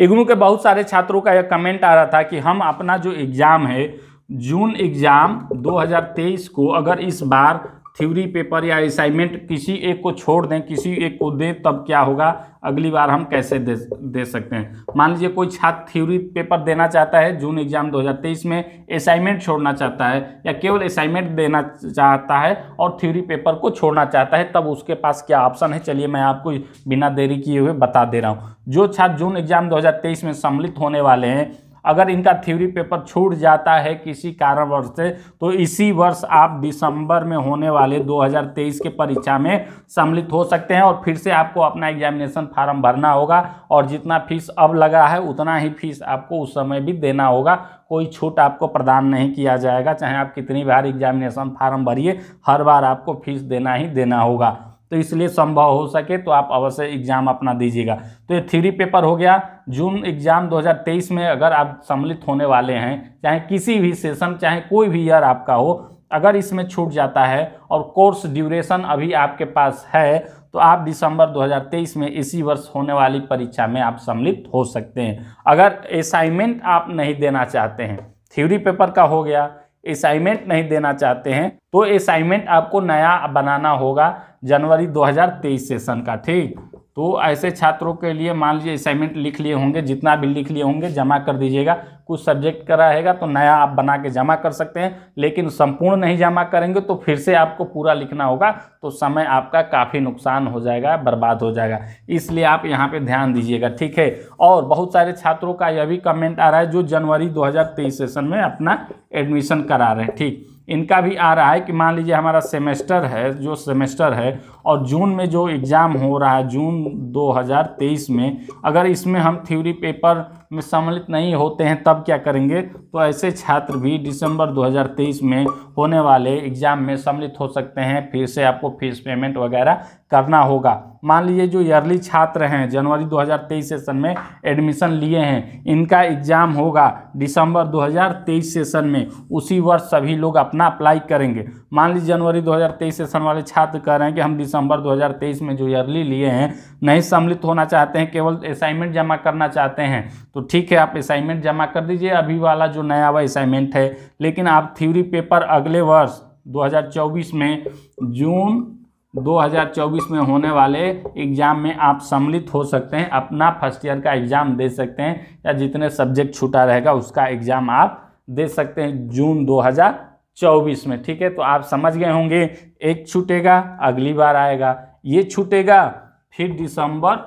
इग्नू के बहुत सारे छात्रों का यह कमेंट आ रहा था कि हम अपना जो एग्ज़ाम है जून एग्ज़ाम 2023 को अगर इस बार थ्योरी पेपर या असाइनमेंट किसी एक को छोड़ दें किसी एक को दें तब क्या होगा अगली बार हम कैसे दे दे सकते हैं मान लीजिए कोई छात्र थ्योरी पेपर देना चाहता है जून एग्जाम 2023 में असाइनमेंट छोड़ना चाहता है या केवल असाइनमेंट देना चाहता है और थ्योरी पेपर को छोड़ना चाहता है तब उसके पास क्या ऑप्शन है चलिए मैं आपको बिना देरी किए हुए बता दे रहा हूँ जो छात्र जून एग्जाम दो में सम्मिलित होने वाले हैं अगर इनका थ्योरी पेपर छूट जाता है किसी कारणवश से तो इसी वर्ष आप दिसंबर में होने वाले 2023 के परीक्षा में सम्मिलित हो सकते हैं और फिर से आपको अपना एग्जामिनेशन फार्म भरना होगा और जितना फीस अब लगा है उतना ही फीस आपको उस समय भी देना होगा कोई छूट आपको प्रदान नहीं किया जाएगा चाहे आप कितनी बार एग्जामिनेशन फार्म भरिए हर बार आपको फीस देना ही देना होगा तो इसलिए संभव हो सके तो आप अवश्य एग्ज़ाम अपना दीजिएगा तो ये थ्री पेपर हो गया जून एग्ज़ाम 2023 में अगर आप सम्मिलित होने वाले हैं चाहे किसी भी सेशन चाहे कोई भी ईयर आपका हो अगर इसमें छूट जाता है और कोर्स ड्यूरेशन अभी आपके पास है तो आप दिसंबर 2023 में इसी वर्ष होने वाली परीक्षा में आप सम्मिलित हो सकते हैं अगर असाइनमेंट आप नहीं देना चाहते हैं थ्योरी पेपर का हो गया असाइनमेंट नहीं देना चाहते हैं तो असाइनमेंट आपको नया बनाना होगा जनवरी 2023 सेशन का ठीक तो ऐसे छात्रों के लिए मान लीजिए असाइनमेंट लिख लिए होंगे जितना भी लिख लिए होंगे जमा कर दीजिएगा कुछ सब्जेक्ट का रहेगा तो नया आप बना के जमा कर सकते हैं लेकिन संपूर्ण नहीं जमा करेंगे तो फिर से आपको पूरा लिखना होगा तो समय आपका काफ़ी नुकसान हो जाएगा बर्बाद हो जाएगा इसलिए आप यहाँ पर ध्यान दीजिएगा ठीक है और बहुत सारे छात्रों का यह भी कमेंट आ रहा है जो जनवरी दो सेशन में अपना एडमिशन करा रहे हैं ठीक इनका भी आ रहा है कि मान लीजिए हमारा सेमेस्टर है जो सेमेस्टर है और जून में जो एग्ज़ाम हो रहा है जून 2023 में अगर इसमें हम थ्योरी पेपर में सम्मिलित नहीं होते हैं तब क्या करेंगे तो ऐसे छात्र भी दिसंबर 2023 में होने वाले एग्ज़ाम में सम्मिलित हो सकते हैं फिर से आपको फीस पेमेंट वगैरह करना होगा मान लीजिए जो ईयरली छात्र हैं जनवरी 2023 सेशन में एडमिशन लिए हैं इनका एग्ज़ाम होगा दिसंबर 2023 सेशन में उसी वर्ष सभी लोग अपना अप्लाई करेंगे मान लीजिए जनवरी 2023 सेशन वाले छात्र कह रहे हैं कि हम दिसंबर 2023 में जो ईयरली लिए हैं नहीं सम्मिलित होना चाहते हैं केवल असाइनमेंट जमा करना चाहते हैं तो ठीक है आप असाइनमेंट जमा कर दीजिए अभी वाला जो नया हुआ असाइनमेंट है लेकिन आप थ्यूरी पेपर अगले वर्ष 2024 में जून 2024 में होने वाले एग्ज़ाम में आप सम्मिलित हो सकते हैं अपना फर्स्ट ईयर का एग्ज़ाम दे सकते हैं या जितने सब्जेक्ट छूटा रहेगा उसका एग्ज़ाम आप दे सकते हैं जून 2024 में ठीक है तो आप समझ गए होंगे एक छूटेगा अगली बार आएगा ये छूटेगा फिर दिसंबर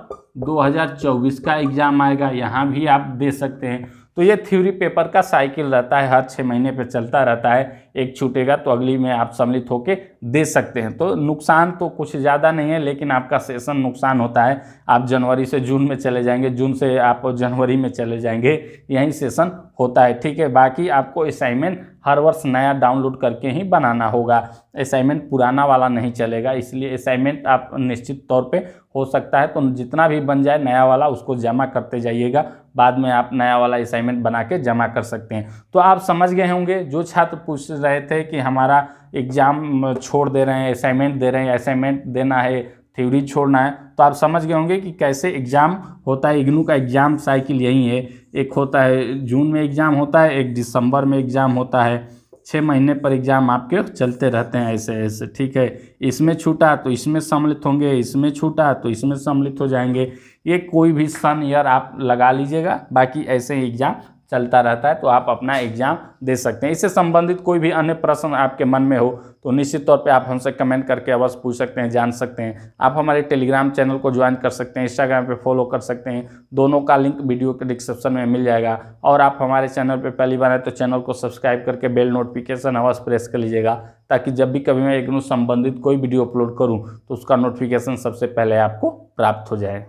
2024 का एग्ज़ाम आएगा यहाँ भी आप दे सकते हैं तो ये थ्योरी पेपर का साइकिल रहता है हर छः महीने पे चलता रहता है एक छूटेगा तो अगली में आप सम्मिलित होके दे सकते हैं तो नुकसान तो कुछ ज़्यादा नहीं है लेकिन आपका सेशन नुकसान होता है आप जनवरी से जून में चले जाएंगे जून से आप जनवरी में चले जाएंगे यही सेशन होता है ठीक है बाकी आपको असाइनमेंट हर वर्ष नया डाउनलोड करके ही बनाना होगा असाइनमेंट पुराना वाला नहीं चलेगा इसलिए असाइनमेंट आप निश्चित तौर पे हो सकता है तो जितना भी बन जाए नया वाला उसको जमा करते जाइएगा बाद में आप नया वाला असाइनमेंट बना के जमा कर सकते हैं तो आप समझ गए होंगे जो छात्र पूछ रहे थे कि हमारा एग्ज़ाम छोड़ दे रहे हैं असाइनमेंट दे रहे हैं असाइनमेंट देना है थ्योरी छोड़ना है तो आप समझ गए होंगे कि कैसे एग्ज़ाम होता है इग्नू का एग्ज़ाम साइकिल यही है एक होता है जून में एग्ज़ाम होता है एक दिसंबर में एग्ज़ाम होता है छः महीने पर एग्ज़ाम आपके चलते रहते हैं ऐसे ऐसे ठीक है इसमें छूटा तो इसमें सम्मिलित होंगे इसमें छूटा तो इसमें सम्मिलित हो जाएंगे ये कोई भी सन ईयर आप लगा लीजिएगा बाकी ऐसे एग्ज़ाम चलता रहता है तो आप अपना एग्जाम दे सकते हैं इससे संबंधित कोई भी अन्य प्रश्न आपके मन में हो तो निश्चित तौर पे आप हमसे कमेंट करके अवश्य पूछ सकते हैं जान सकते हैं आप हमारे टेलीग्राम चैनल को ज्वाइन कर सकते हैं इंस्टाग्राम पे फॉलो कर सकते हैं दोनों का लिंक वीडियो के डिस्क्रिप्शन में मिल जाएगा और आप हमारे चैनल पर पहली बार आए तो चैनल को सब्सक्राइब करके बेल नोटिफिकेशन अवश्य प्रेस कर लीजिएगा ताकि जब भी कभी मैं एक संबंधित कोई वीडियो अपलोड करूँ तो उसका नोटिफिकेशन सबसे पहले आपको प्राप्त हो जाए